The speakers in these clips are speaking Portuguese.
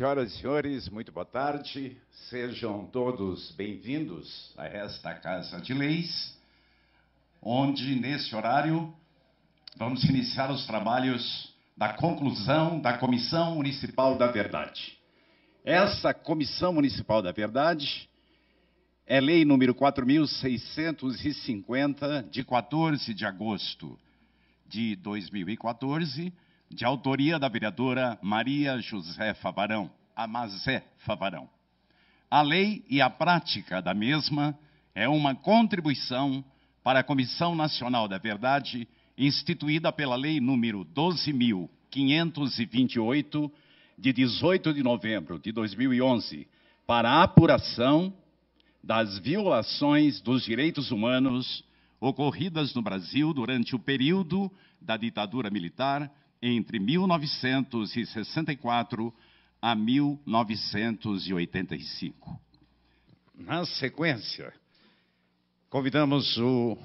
Senhoras e senhores, muito boa tarde. Sejam todos bem-vindos a esta Casa de Leis, onde, nesse horário, vamos iniciar os trabalhos da conclusão da Comissão Municipal da Verdade. Essa Comissão Municipal da Verdade é lei número 4650 de 14 de agosto de 2014 de autoria da vereadora Maria José Favarão, Amazé Favarão. A lei e a prática da mesma é uma contribuição para a Comissão Nacional da Verdade, instituída pela Lei número 12528 de 18 de novembro de 2011, para a apuração das violações dos direitos humanos ocorridas no Brasil durante o período da ditadura militar entre 1964 a 1985. Na sequência, convidamos o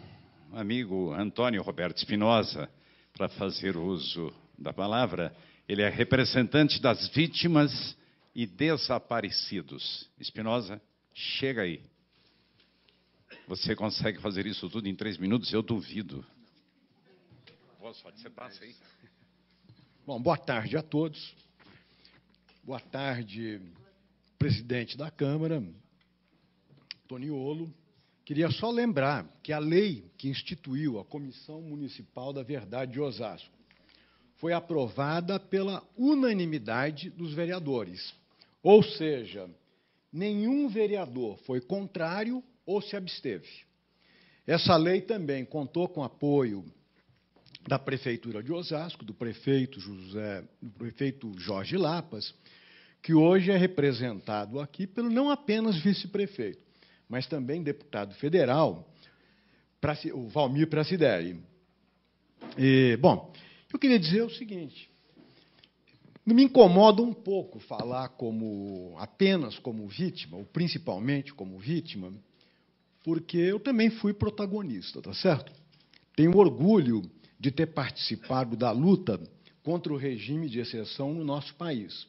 amigo Antônio Roberto Espinosa para fazer uso da palavra. Ele é representante das vítimas e desaparecidos. Espinosa, chega aí. Você consegue fazer isso tudo em três minutos? Eu duvido. Boa sorte, você passa aí. Bom, boa tarde a todos. Boa tarde, presidente da Câmara, Toniolo. Queria só lembrar que a lei que instituiu a Comissão Municipal da Verdade de Osasco foi aprovada pela unanimidade dos vereadores. Ou seja, nenhum vereador foi contrário ou se absteve. Essa lei também contou com apoio da prefeitura de Osasco, do prefeito José, do prefeito Jorge Lapas, que hoje é representado aqui pelo não apenas vice-prefeito, mas também deputado federal, o Valmir Pracideri. E, bom, eu queria dizer o seguinte: me incomoda um pouco falar como apenas como vítima, ou principalmente como vítima, porque eu também fui protagonista, tá certo? Tenho orgulho de ter participado da luta contra o regime de exceção no nosso país.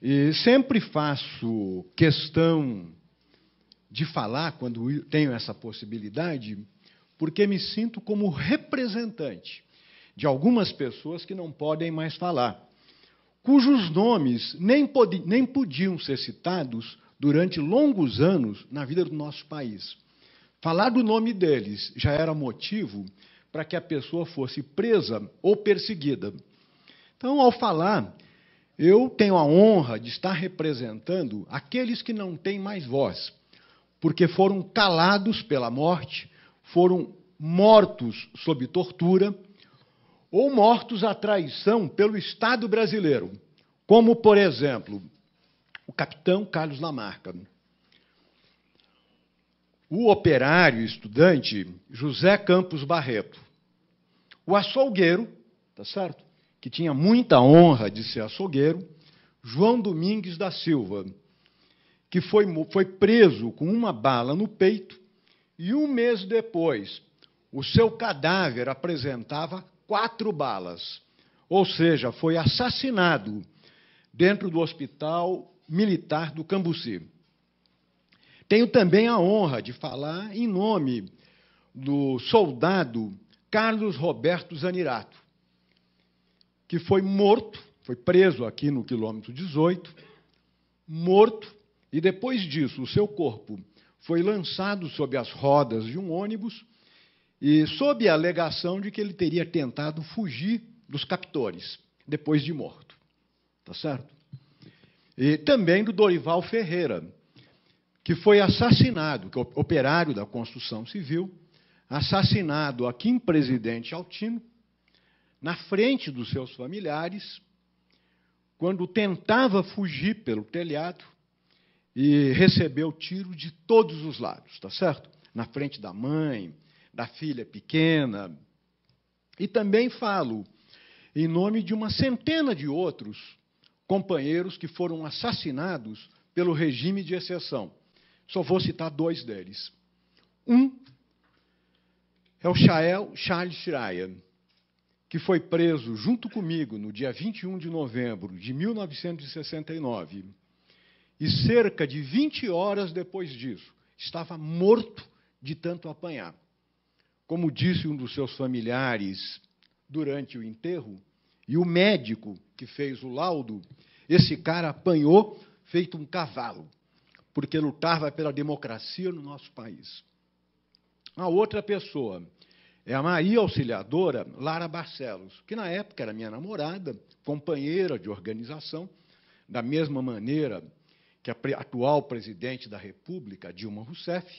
E sempre faço questão de falar quando tenho essa possibilidade, porque me sinto como representante de algumas pessoas que não podem mais falar, cujos nomes nem, nem podiam ser citados durante longos anos na vida do nosso país. Falar do nome deles já era motivo para que a pessoa fosse presa ou perseguida. Então, ao falar, eu tenho a honra de estar representando aqueles que não têm mais voz, porque foram calados pela morte, foram mortos sob tortura ou mortos à traição pelo Estado brasileiro, como, por exemplo, o capitão Carlos Lamarca. O operário estudante José Campos Barreto, o açougueiro, tá certo? Que tinha muita honra de ser açougueiro, João Domingues da Silva, que foi, foi preso com uma bala no peito e um mês depois o seu cadáver apresentava quatro balas, ou seja, foi assassinado dentro do hospital militar do Cambuci. Tenho também a honra de falar em nome do soldado Carlos Roberto Zanirato, que foi morto, foi preso aqui no quilômetro 18, morto, e depois disso o seu corpo foi lançado sob as rodas de um ônibus e sob a alegação de que ele teria tentado fugir dos captores depois de morto. Tá certo? E também do Dorival Ferreira, que foi assassinado, que é operário da construção civil, assassinado aqui em Presidente Altino, na frente dos seus familiares, quando tentava fugir pelo telhado e recebeu tiro de todos os lados, tá certo? Na frente da mãe, da filha pequena. E também falo em nome de uma centena de outros companheiros que foram assassinados pelo regime de exceção. Só vou citar dois deles. Um é o Chael Charles Ryan, que foi preso junto comigo no dia 21 de novembro de 1969. E cerca de 20 horas depois disso, estava morto de tanto apanhar. Como disse um dos seus familiares durante o enterro, e o médico que fez o laudo, esse cara apanhou feito um cavalo, porque lutava pela democracia no nosso país. A outra pessoa é a Maria Auxiliadora Lara Barcelos, que na época era minha namorada, companheira de organização, da mesma maneira que a atual presidente da República, Dilma Rousseff,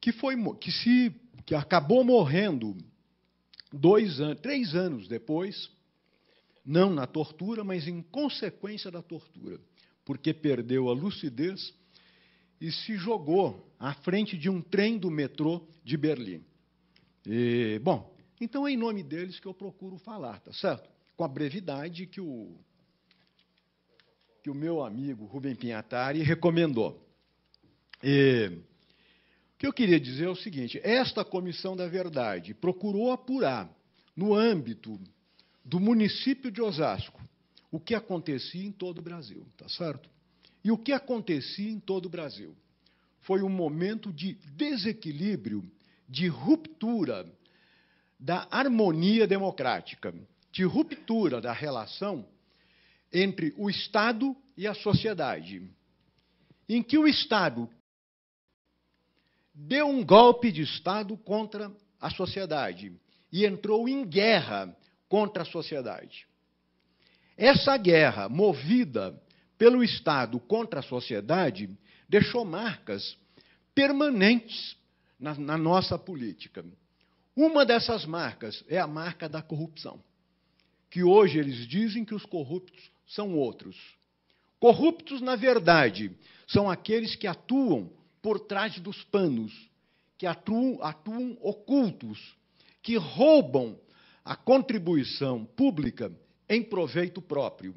que foi que se que acabou morrendo dois anos, três anos depois, não na tortura, mas em consequência da tortura, porque perdeu a lucidez e se jogou à frente de um trem do metrô de Berlim. E, bom, então é em nome deles que eu procuro falar, tá certo? Com a brevidade que o, que o meu amigo Rubem Pinhatari recomendou. E, o que eu queria dizer é o seguinte: esta Comissão da Verdade procurou apurar, no âmbito do município de Osasco, o que acontecia em todo o Brasil, tá certo? E o que acontecia em todo o Brasil? foi um momento de desequilíbrio, de ruptura da harmonia democrática, de ruptura da relação entre o Estado e a sociedade, em que o Estado deu um golpe de Estado contra a sociedade e entrou em guerra contra a sociedade. Essa guerra movida pelo Estado contra a sociedade deixou marcas permanentes na, na nossa política. Uma dessas marcas é a marca da corrupção, que hoje eles dizem que os corruptos são outros. Corruptos, na verdade, são aqueles que atuam por trás dos panos, que atuam, atuam ocultos, que roubam a contribuição pública em proveito próprio.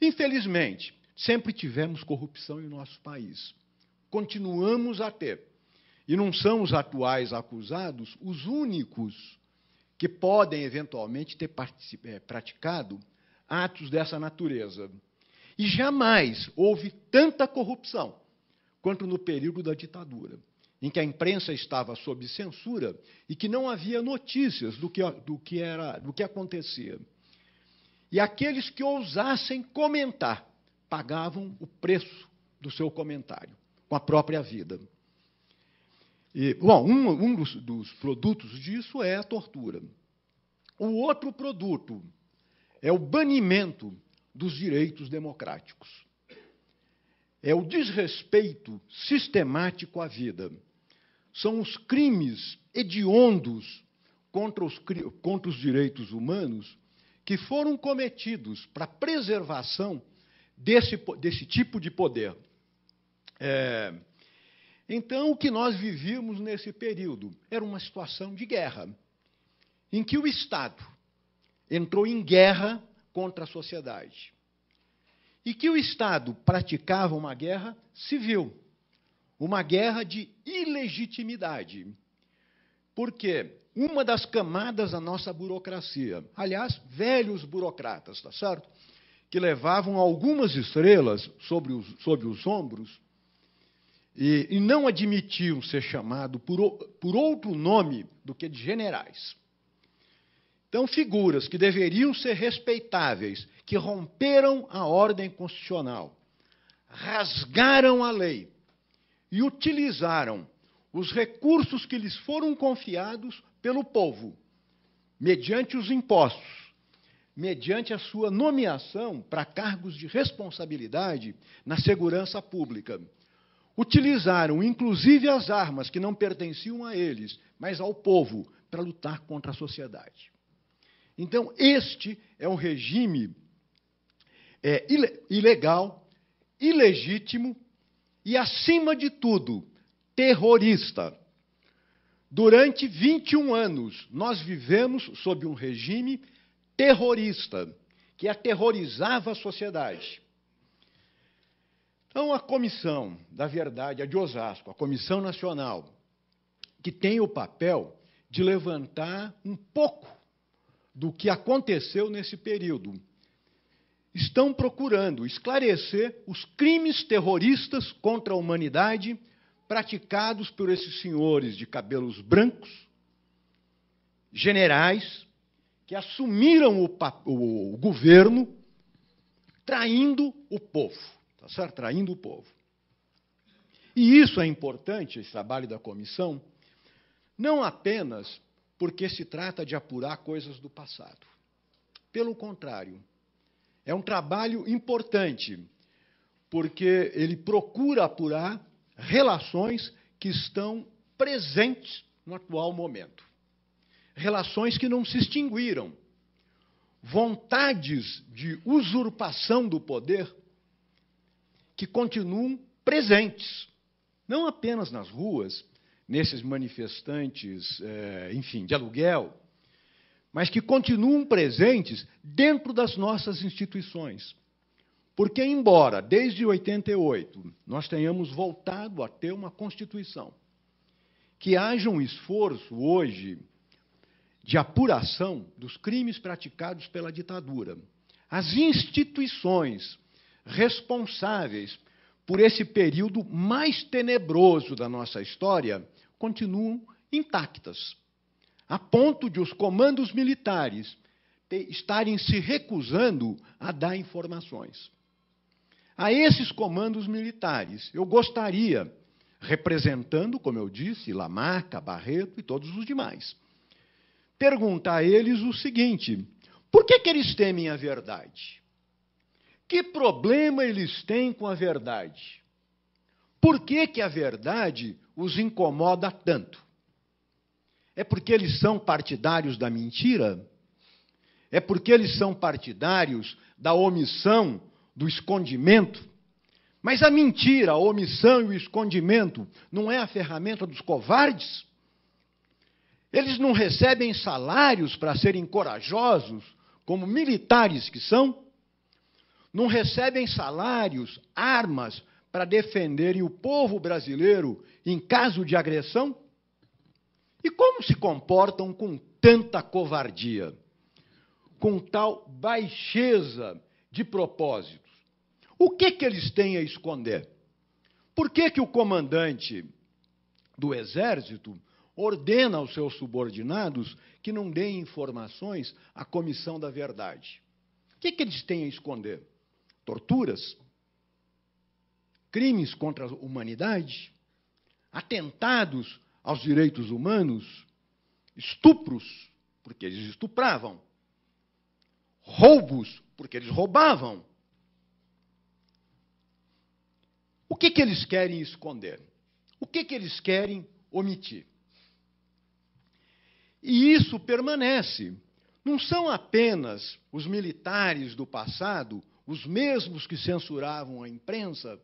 Infelizmente, Sempre tivemos corrupção em nosso país. Continuamos a ter. E não são os atuais acusados os únicos que podem eventualmente ter eh, praticado atos dessa natureza. E jamais houve tanta corrupção quanto no período da ditadura, em que a imprensa estava sob censura e que não havia notícias do que, do que, era, do que acontecia. E aqueles que ousassem comentar pagavam o preço do seu comentário, com a própria vida. E, bom, um, um dos, dos produtos disso é a tortura. O outro produto é o banimento dos direitos democráticos. É o desrespeito sistemático à vida. São os crimes hediondos contra os, contra os direitos humanos que foram cometidos para preservação desse, desse tipo de poder. É, então, o que nós vivíamos nesse período era uma situação de guerra, em que o Estado entrou em guerra contra a sociedade. E que o Estado praticava uma guerra civil, uma guerra de ilegitimidade. Porque uma das camadas da nossa burocracia, aliás, velhos burocratas, está certo? que levavam algumas estrelas sobre os, sobre os ombros e, e não admitiam ser chamado por, por outro nome do que de generais. Então, figuras que deveriam ser respeitáveis, que romperam a ordem constitucional, rasgaram a lei e utilizaram os recursos que lhes foram confiados pelo povo, mediante os impostos, mediante a sua nomeação para cargos de responsabilidade na segurança pública. Utilizaram inclusive as armas que não pertenciam a eles, mas ao povo, para lutar contra a sociedade. Então, este é um regime é, ilegal, ilegítimo e, acima de tudo, terrorista. Durante 21 anos, nós vivemos sob um regime terrorista que aterrorizava a sociedade. Então, a Comissão da Verdade, a de Osasco, a Comissão Nacional, que tem o papel de levantar um pouco do que aconteceu nesse período, estão procurando esclarecer os crimes terroristas contra a humanidade praticados por esses senhores de cabelos brancos, generais, que assumiram o, o, governo traindo o povo, tá certo? Traindo o povo. E isso é importante, esse trabalho da comissão, não apenas porque se trata de apurar coisas do passado. Pelo contrário, é um trabalho importante, porque ele procura apurar relações que estão presentes no atual momento relações que não se extinguiram. Vontades de usurpação do poder que continuam presentes, não apenas nas ruas, nesses manifestantes, eh, enfim, de aluguel, mas que continuam presentes dentro das nossas instituições. Porque, embora desde 88 nós tenhamos voltado a ter uma Constituição, que haja um esforço hoje de apuração dos crimes praticados pela ditadura. As instituições responsáveis por esse período mais tenebroso da nossa história continuam intactas, a ponto de os comandos militares estarem se recusando a dar informações. A esses comandos militares, eu gostaria, representando, como eu disse, Lamarca, Barreto e todos os demais, perguntar a eles o seguinte: por que, que eles temem a verdade? Que problema eles têm com a verdade? Por que, que a verdade os incomoda tanto? É porque eles são partidários da mentira? É porque eles são partidários da omissão, do escondimento? Mas a mentira, a omissão e o escondimento não é a ferramenta dos covardes? Eles não recebem salários para serem corajosos, como militares que são. Não recebem salários, armas para defenderem o povo brasileiro em caso de agressão? E como se comportam com tanta covardia, com tal baixeza de propósitos? O que que eles têm a esconder? Por que que o comandante do exército ordena aos seus subordinados que não deem informações à comissão da verdade. O que, que eles têm a esconder? Torturas? Crimes contra a humanidade? Atentados aos direitos humanos? Estupros? Porque eles estupravam. Roubos? Porque eles roubavam. O que, que eles querem esconder? O que, que eles querem omitir? E isso permanece. Não são apenas os militares do passado, os mesmos que censuravam a imprensa,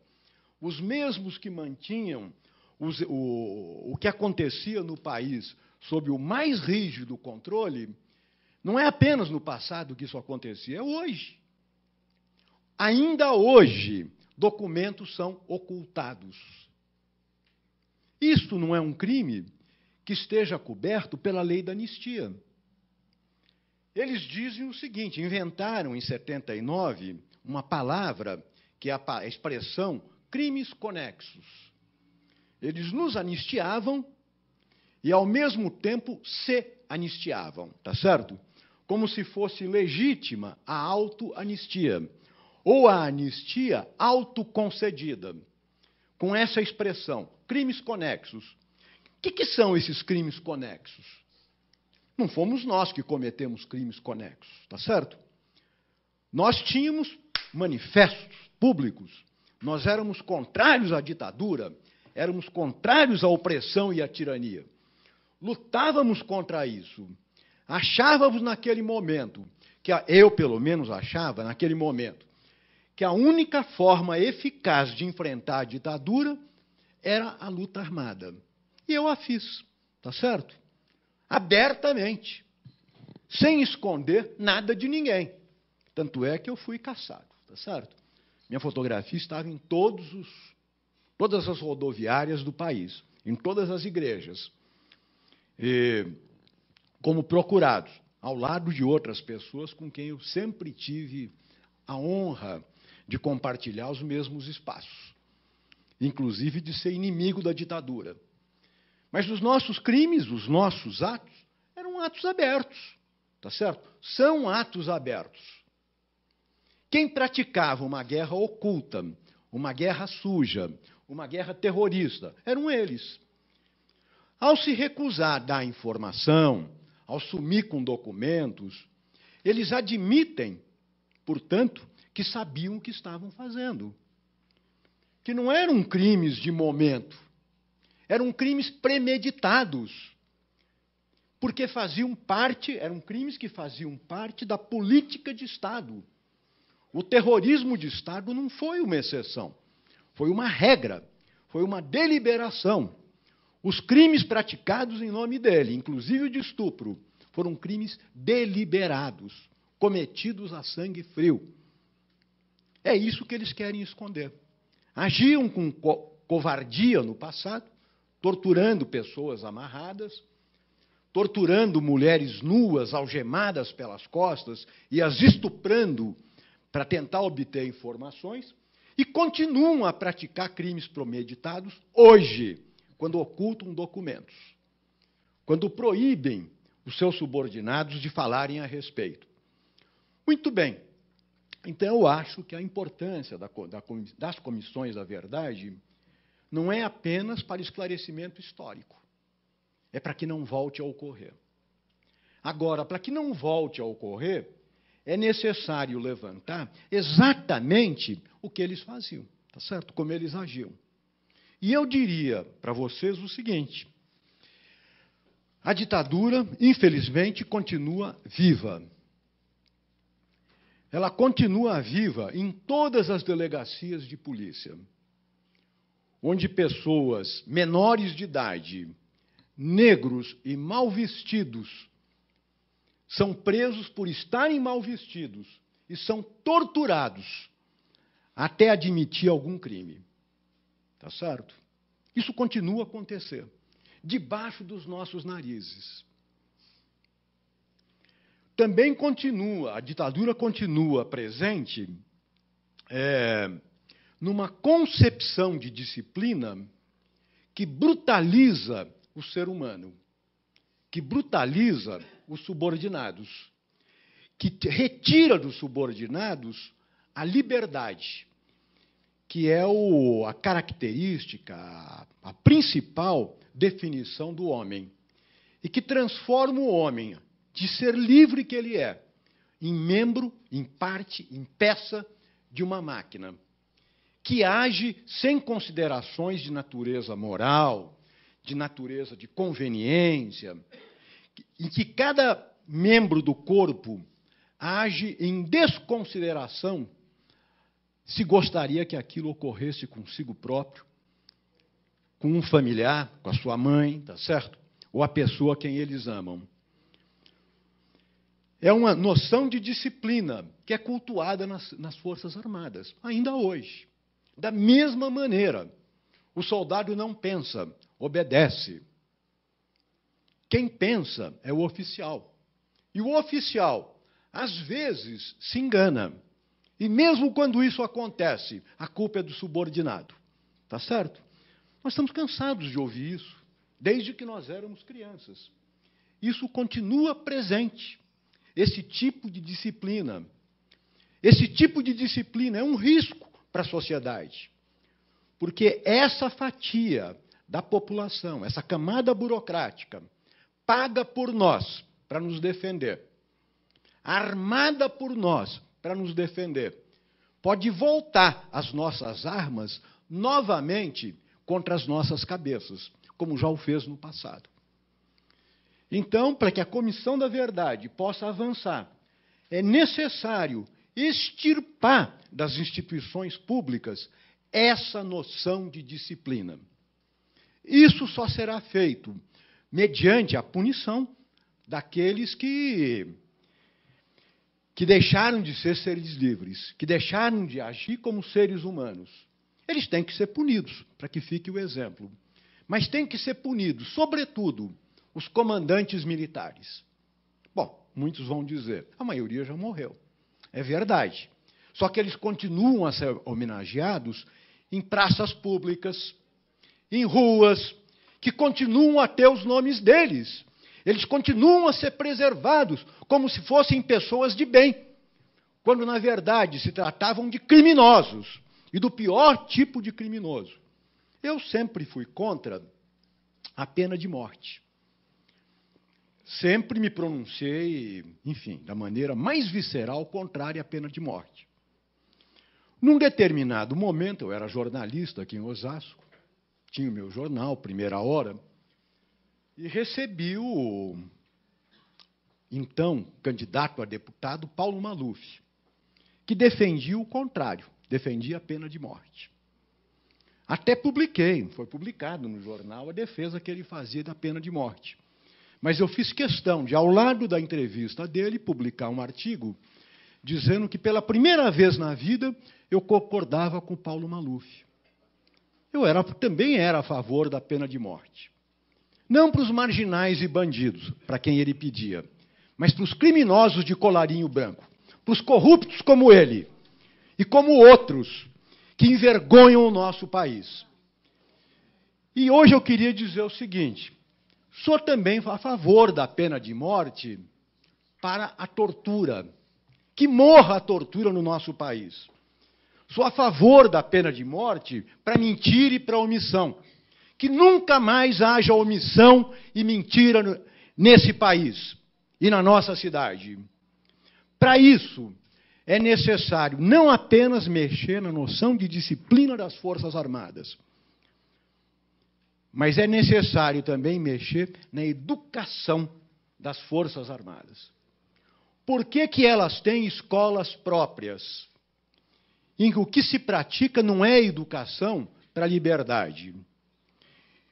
os mesmos que mantinham os, o, o que acontecia no país sob o mais rígido controle, não é apenas no passado que isso acontecia, é hoje. Ainda hoje, documentos são ocultados. Isto não é um crime? que esteja coberto pela lei da anistia. Eles dizem o seguinte: inventaram em 79 uma palavra que é a expressão crimes conexos. Eles nos anistiavam e, ao mesmo tempo, se anistiavam, tá certo? Como se fosse legítima a auto-anistia ou a anistia autoconcedida. Com essa expressão, crimes conexos, que, que são esses crimes conexos? Não fomos nós que cometemos crimes conexos, tá certo? Nós tínhamos manifestos públicos, nós éramos contrários à ditadura, éramos contrários à opressão e à tirania. Lutávamos contra isso. Achávamos naquele momento, que eu pelo menos achava naquele momento, que a única forma eficaz de enfrentar a ditadura era a luta armada. E eu a fiz, tá certo? Abertamente, sem esconder nada de ninguém. Tanto é que eu fui caçado, tá certo? Minha fotografia estava em todos os, todas as rodoviárias do país, em todas as igrejas, e, como procurado, ao lado de outras pessoas com quem eu sempre tive a honra de compartilhar os mesmos espaços, inclusive de ser inimigo da ditadura. Mas os nossos crimes, os nossos atos, eram atos abertos, tá certo? São atos abertos. Quem praticava uma guerra oculta, uma guerra suja, uma guerra terrorista, eram eles. Ao se recusar a dar informação, ao sumir com documentos, eles admitem, portanto, que sabiam o que estavam fazendo. Que não eram crimes de momento, eram crimes premeditados. Porque faziam parte, eram crimes que faziam parte da política de Estado. O terrorismo de Estado não foi uma exceção, foi uma regra, foi uma deliberação. Os crimes praticados em nome dele, inclusive o de estupro, foram crimes deliberados, cometidos a sangue frio. É isso que eles querem esconder. Agiam com co covardia no passado, torturando pessoas amarradas, torturando mulheres nuas, algemadas pelas costas e as estuprando para tentar obter informações, e continuam a praticar crimes premeditados hoje, quando ocultam documentos, quando proíbem os seus subordinados de falarem a respeito. Muito bem. Então, eu acho que a importância das comissões da verdade não é apenas para esclarecimento histórico, é para que não volte a ocorrer. Agora, para que não volte a ocorrer, é necessário levantar exatamente o que eles faziam, tá certo? Como eles agiam. E eu diria para vocês o seguinte: a ditadura, infelizmente, continua viva. Ela continua viva em todas as delegacias de polícia onde pessoas menores de idade, negros e mal vestidos são presos por estarem mal vestidos e são torturados até admitir algum crime. Tá certo? Isso continua a acontecer debaixo dos nossos narizes. Também continua, a ditadura continua presente. É, numa concepção de disciplina que brutaliza o ser humano, que brutaliza os subordinados, que retira dos subordinados a liberdade, que é o, a característica, a, a principal definição do homem, e que transforma o homem de ser livre que ele é, em membro, em parte, em peça de uma máquina que age sem considerações de natureza moral, de natureza de conveniência, em que cada membro do corpo age em desconsideração se gostaria que aquilo ocorresse consigo próprio, com um familiar, com a sua mãe, tá certo? Ou a pessoa a quem eles amam. É uma noção de disciplina que é cultuada nas, nas Forças Armadas, ainda hoje. Da mesma maneira, o soldado não pensa, obedece. Quem pensa é o oficial. E o oficial, às vezes, se engana. E mesmo quando isso acontece, a culpa é do subordinado. Tá certo? Nós estamos cansados de ouvir isso, desde que nós éramos crianças. Isso continua presente, esse tipo de disciplina. Esse tipo de disciplina é um risco para a sociedade. Porque essa fatia da população, essa camada burocrática, paga por nós para nos defender, armada por nós para nos defender, pode voltar as nossas armas novamente contra as nossas cabeças, como já o fez no passado. Então, para que a comissão da verdade possa avançar, é necessário extirpar das instituições públicas essa noção de disciplina. Isso só será feito mediante a punição daqueles que que deixaram de ser seres livres, que deixaram de agir como seres humanos. Eles têm que ser punidos, para que fique o exemplo. Mas têm que ser punidos, sobretudo, os comandantes militares. Bom, muitos vão dizer, a maioria já morreu. É verdade. Só que eles continuam a ser homenageados em praças públicas, em ruas, que continuam a ter os nomes deles. Eles continuam a ser preservados como se fossem pessoas de bem, quando na verdade se tratavam de criminosos e do pior tipo de criminoso. Eu sempre fui contra a pena de morte sempre me pronunciei, enfim, da maneira mais visceral contrária à pena de morte. Num determinado momento, eu era jornalista aqui em Osasco, tinha o meu jornal, Primeira Hora, e recebi o então candidato a deputado Paulo Maluf, que defendia o contrário, defendia a pena de morte. Até publiquei, foi publicado no jornal a defesa que ele fazia da pena de morte. Mas eu fiz questão de, ao lado da entrevista dele, publicar um artigo dizendo que pela primeira vez na vida eu concordava com Paulo Maluf. Eu era, também era a favor da pena de morte. Não para os marginais e bandidos, para quem ele pedia, mas para os criminosos de colarinho branco, para os corruptos como ele e como outros que envergonham o nosso país. E hoje eu queria dizer o seguinte: Sou também a favor da pena de morte para a tortura. Que morra a tortura no nosso país. Sou a favor da pena de morte para mentira e para omissão. Que nunca mais haja omissão e mentira nesse país e na nossa cidade. Para isso, é necessário não apenas mexer na noção de disciplina das Forças Armadas mas é necessário também mexer na educação das Forças Armadas. Por que, que elas têm escolas próprias? Em que o que se pratica não é educação para a liberdade.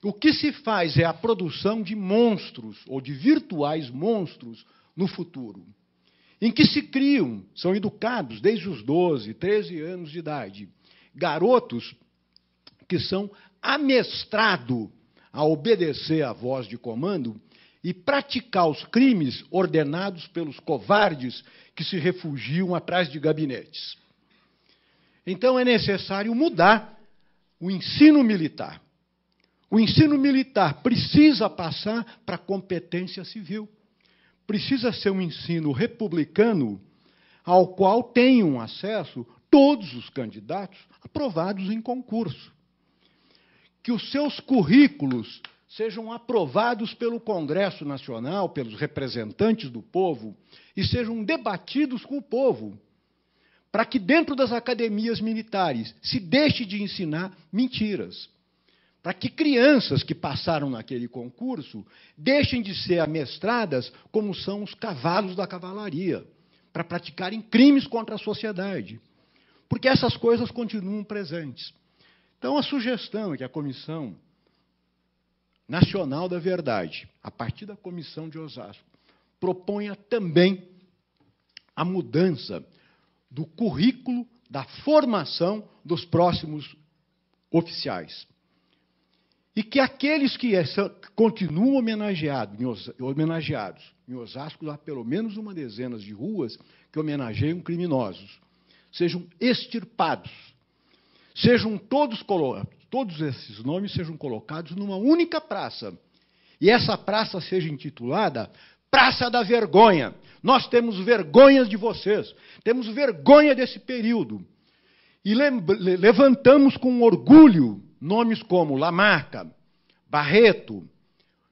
O que se faz é a produção de monstros, ou de virtuais monstros, no futuro. Em que se criam, são educados desde os 12, 13 anos de idade, garotos que são amestrado a obedecer à voz de comando e praticar os crimes ordenados pelos covardes que se refugiam atrás de gabinetes. Então é necessário mudar o ensino militar. O ensino militar precisa passar para a competência civil. Precisa ser um ensino republicano ao qual tenham acesso todos os candidatos aprovados em concurso que os seus currículos sejam aprovados pelo Congresso Nacional, pelos representantes do povo, e sejam debatidos com o povo, para que dentro das academias militares se deixe de ensinar mentiras. Para que crianças que passaram naquele concurso deixem de ser amestradas como são os cavalos da cavalaria, para praticarem crimes contra a sociedade. Porque essas coisas continuam presentes. Então, a sugestão é que a Comissão Nacional da Verdade, a partir da Comissão de Osasco, proponha também a mudança do currículo da formação dos próximos oficiais. E que aqueles que é continuam homenageados, homenageados em Osasco, há pelo menos uma dezena de ruas que homenageiam criminosos, sejam extirpados sejam todos, todos esses nomes sejam colocados numa única praça. E essa praça seja intitulada Praça da Vergonha. Nós temos vergonha de vocês, temos vergonha desse período. E levantamos com orgulho nomes como Lamarca, Barreto,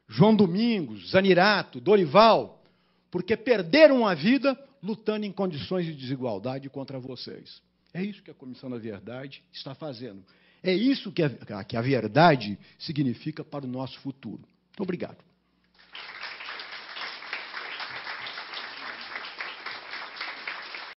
João Domingos, Zanirato, Dorival, porque perderam a vida lutando em condições de desigualdade contra vocês. É isso que a Comissão da Verdade está fazendo. É isso que a, que a verdade significa para o nosso futuro. obrigado.